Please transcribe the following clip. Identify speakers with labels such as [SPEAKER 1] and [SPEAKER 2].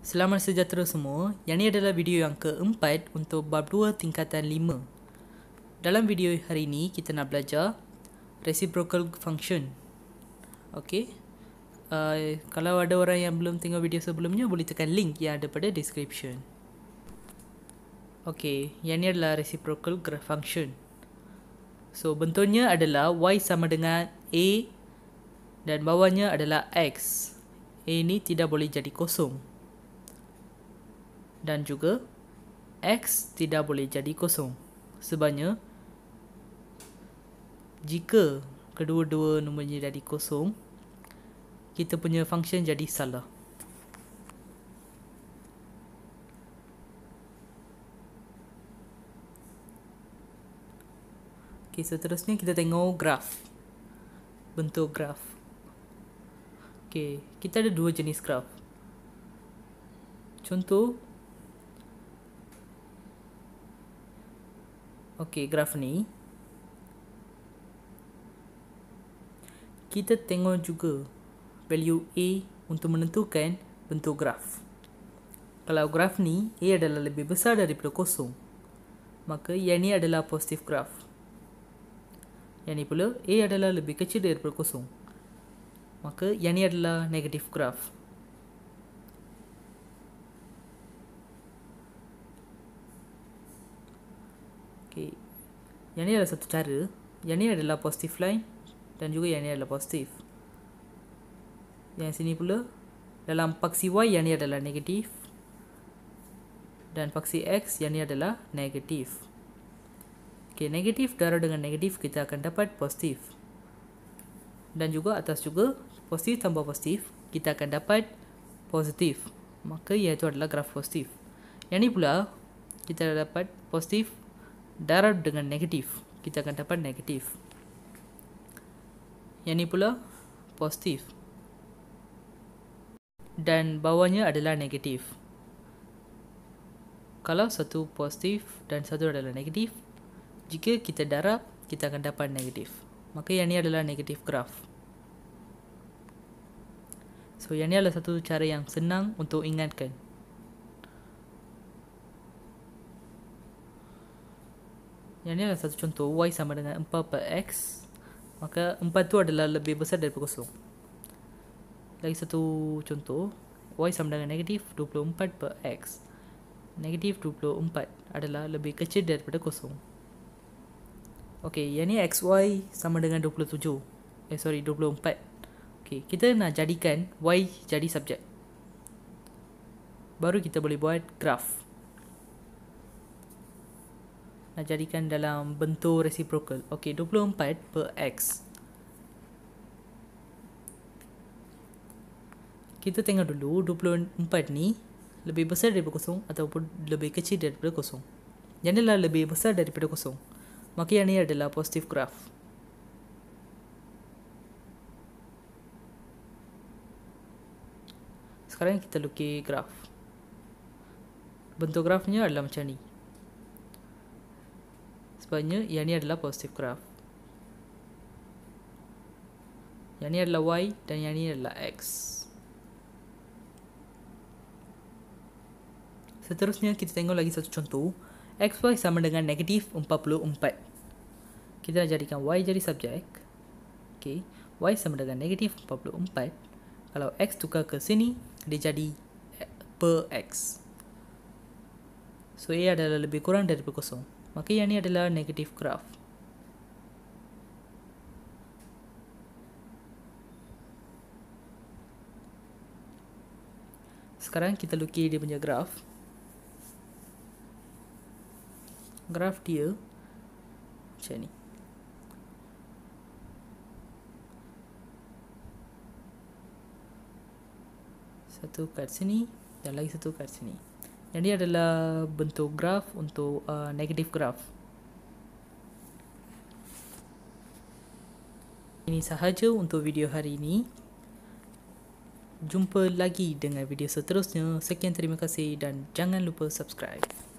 [SPEAKER 1] Selamat sejahtera semua. Yang ini adalah video yang keempat untuk bab 2 tingkatan 5. Dalam video hari ini, kita nak belajar reciprocal function. Okay. Uh, kalau ada orang yang belum tengok video sebelumnya, boleh tekan link yang ada pada description. Okay, yang ini adalah reciprocal graph function. So, bentuknya adalah y sama dengan a dan bawahnya adalah x. a ini tidak boleh jadi kosong dan juga X tidak boleh jadi kosong. Sebabnya, jika kedua-dua nombornya jadi kosong, kita punya function jadi salah. Okay, seterusnya kita tengok graf. Bentuk graf. Okay, kita ada dua jenis graf. Contoh, Okey, graf ni. Kita tengok juga value A untuk menentukan bentuk graf. Kalau graf ni A adalah lebih besar daripada kosong, maka yang ni adalah positif graf. Yang ni pula A adalah lebih kecil daripada kosong. Maka yang ni adalah negatif graf. yang ni adalah satu cara yang ni adalah positive line dan juga yang ni adalah positif yang sini pula dalam paksi y yang ni adalah negatif dan paksi x yang ni adalah negatif okay, negatif darah dengan negatif kita akan dapat positif dan juga atas juga positif tambah positif kita akan dapat positif maka iaitu adalah graf positif yang ni pula kita dapat positif darab dengan negatif kita akan dapat negatif yang ni pula positif dan bawahnya adalah negatif kalau satu positif dan satu adalah negatif jika kita darab kita akan dapat negatif maka yang ni adalah negatif graf so yang ni adalah satu cara yang senang untuk ingatkan Yang ni adalah satu contoh y sama dengan 4 per x Maka 4 tu adalah lebih besar daripada kosong Lagi satu contoh y sama dengan negatif 24 per x Negatif 24 adalah lebih kecil daripada kosong Ok, yang ni xy sama dengan 27 Eh, sorry, 24 Ok, kita nak jadikan y jadi subjek Baru kita boleh buat graf nak jadikan dalam bentuk reciprocal. Okey, 24 per x. Kita tengok dulu 24 ni lebih besar daripada kosong ataupun lebih kecil daripada kosong. Yang ni lebih besar daripada kosong. Maka yang ni adalah positif graf. Sekarang kita lukis graf. Bentuk grafnya adalah macam ni sebabnya yang ni adalah positif graf. Yang ni adalah y dan yang ni adalah x. Seterusnya kita tengok lagi satu contoh. X xy sama dengan negatif 44. Kita nak jadikan y jadi subjek. Okay. Y sama dengan negatif 44. Kalau x tukar ke sini, dia jadi eh, per x. So A adalah lebih kurang daripada kosong. Maka yang ni adalah negative graph. Sekarang kita lukis dia punya graf. Graf dia macam ni. Satu kat sini dan lagi satu kat sini ini adalah bentuk graf untuk uh, negatif graf ini sahaja untuk video hari ini jumpa lagi dengan video seterusnya sekian terima kasih dan jangan lupa subscribe